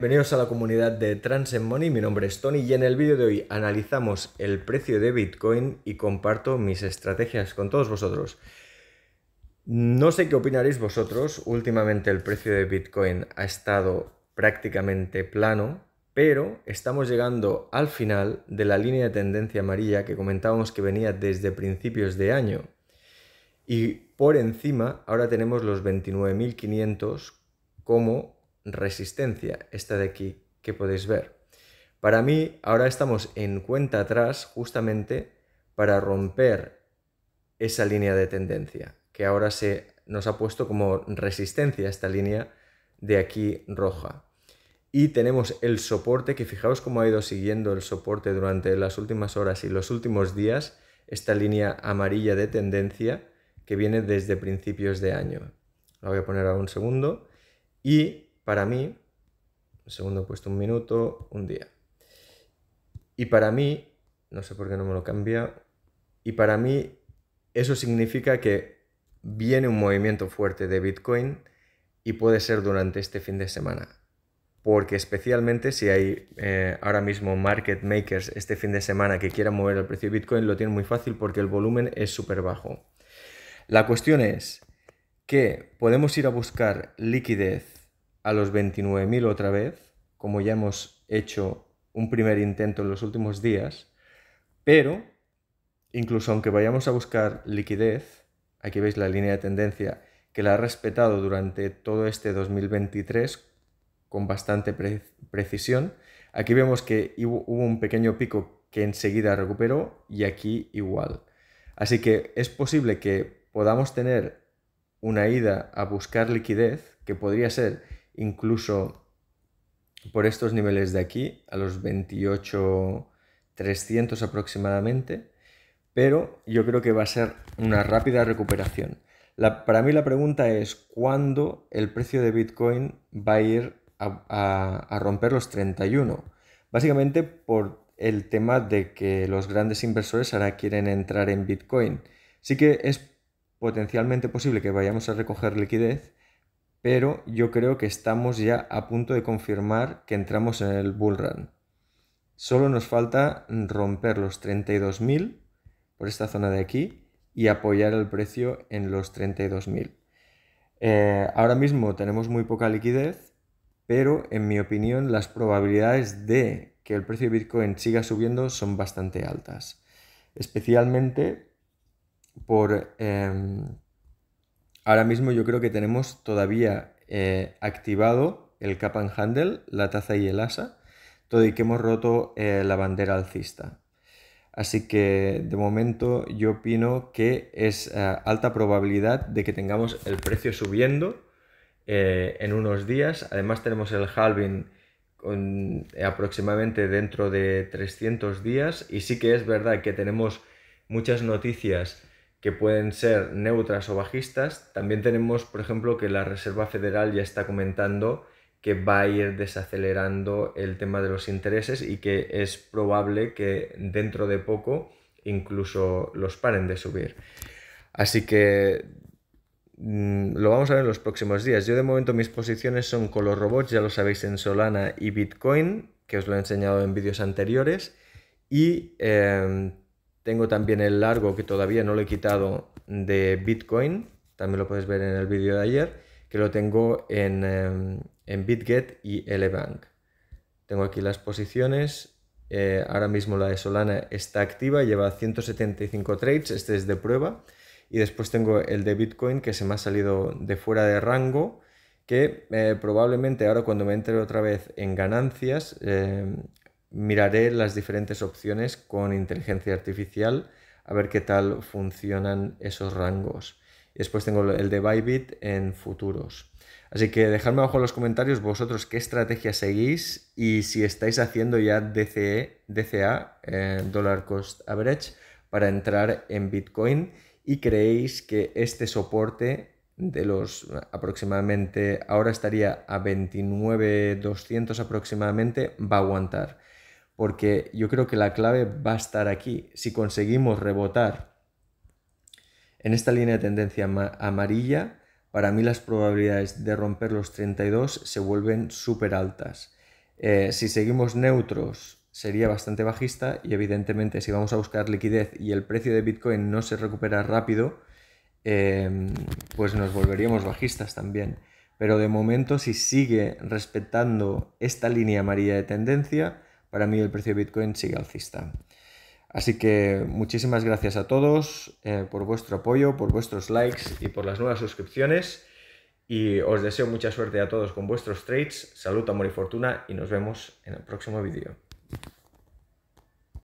Bienvenidos a la comunidad de Trans Money, mi nombre es Tony y en el vídeo de hoy analizamos el precio de Bitcoin y comparto mis estrategias con todos vosotros. No sé qué opinaréis vosotros, últimamente el precio de Bitcoin ha estado prácticamente plano, pero estamos llegando al final de la línea de tendencia amarilla que comentábamos que venía desde principios de año. Y por encima ahora tenemos los 29.500 como resistencia, esta de aquí que podéis ver. Para mí, ahora estamos en cuenta atrás justamente para romper esa línea de tendencia, que ahora se nos ha puesto como resistencia esta línea de aquí roja. Y tenemos el soporte, que fijaos cómo ha ido siguiendo el soporte durante las últimas horas y los últimos días, esta línea amarilla de tendencia que viene desde principios de año. La voy a poner a un segundo. Y para mí, un segundo puesto un minuto, un día. Y para mí, no sé por qué no me lo cambia, y para mí eso significa que viene un movimiento fuerte de Bitcoin y puede ser durante este fin de semana. Porque especialmente si hay eh, ahora mismo market makers este fin de semana que quieran mover el precio de Bitcoin, lo tienen muy fácil porque el volumen es súper bajo. La cuestión es que podemos ir a buscar liquidez a los 29.000 otra vez, como ya hemos hecho un primer intento en los últimos días, pero incluso aunque vayamos a buscar liquidez, aquí veis la línea de tendencia que la ha respetado durante todo este 2023 con bastante precisión, aquí vemos que hubo un pequeño pico que enseguida recuperó y aquí igual. Así que es posible que podamos tener una ida a buscar liquidez que podría ser incluso por estos niveles de aquí, a los 28.300 aproximadamente, pero yo creo que va a ser una rápida recuperación. para mí la pregunta es cuándo el precio de Bitcoin va a ir a, a romper los 31. Básicamente por el tema de que los grandes inversores ahora quieren entrar en Bitcoin. Sí que es potencialmente posible que vayamos a recoger liquidez, pero yo creo que estamos ya a punto de confirmar que entramos en el bull run. Solo nos falta romper los 32.000 por esta zona de aquí y apoyar el precio en los 32.000. Eh, ahora mismo tenemos muy poca liquidez, pero en mi opinión las probabilidades de que el precio de Bitcoin siga subiendo son bastante altas, especialmente por, em, ahora mismo yo creo que tenemos todavía eh, activado el cap and handle, la taza y el asa, todo y que hemos roto eh, la bandera alcista. Así que de momento yo opino que es eh, alta probabilidad de que tengamos el precio subiendo en unos días. Además tenemos el halving con, aproximadamente dentro de 300 días y sí que es verdad que tenemos muchas noticias que pueden ser neutras o bajistas. También tenemos, por ejemplo, que la Reserva Federal ya está comentando que va a ir desacelerando el tema de los intereses y que es probable que dentro de poco incluso los paren de subir. Así que mm, lo vamos a ver en los próximos días. Yo de momento mis posiciones son con los robots, ya lo sabéis en Solana y Bitcoin, que os lo he enseñado en vídeos anteriores, y em, tengo también el largo que todavía no lo he quitado de Bitcoin, también lo puedes ver en el vídeo de ayer, que lo tengo en, eh, BitGet y Elebank. Tengo aquí las posiciones, eh, ahora mismo la de Solana está activa, lleva 175 trades, este es de prueba. Y después tengo el de Bitcoin que se me ha salido de fuera de rango, que eh, probablemente ahora cuando me entre otra vez en ganancias, miraré las diferentes opciones con inteligencia artificial a ver qué tal funcionan esos rangos. después tengo el de Bybit en futuros. Así que dejadme abajo en los comentarios vosotros qué estrategia seguís y si estáis haciendo ya DCE, DCA, eh, Dollar Cost Average, para entrar en Bitcoin y creéis que este soporte de los aproximadamente, ahora estaría a 29.200 aproximadamente, va a aguantar porque yo creo que la clave va a estar aquí. Si conseguimos rebotar en esta línea de tendencia amarilla, para mí las probabilidades de romper los 32 se vuelven súper altas. Eh, si seguimos neutros sería bastante bajista y evidentemente si vamos a buscar liquidez y el precio de Bitcoin no se recupera rápido, em, pues nos volveríamos bajistas también. Pero de momento si sigue respetando esta línea amarilla de tendencia, para mí el precio de Bitcoin sigue alcista. Así que muchísimas gracias a todos eh, por vuestro apoyo, por vuestros likes y por las nuevas suscripciones. Y os deseo mucha suerte a todos con vuestros trades. Salud, amor y fortuna y nos vemos en el próximo vídeo.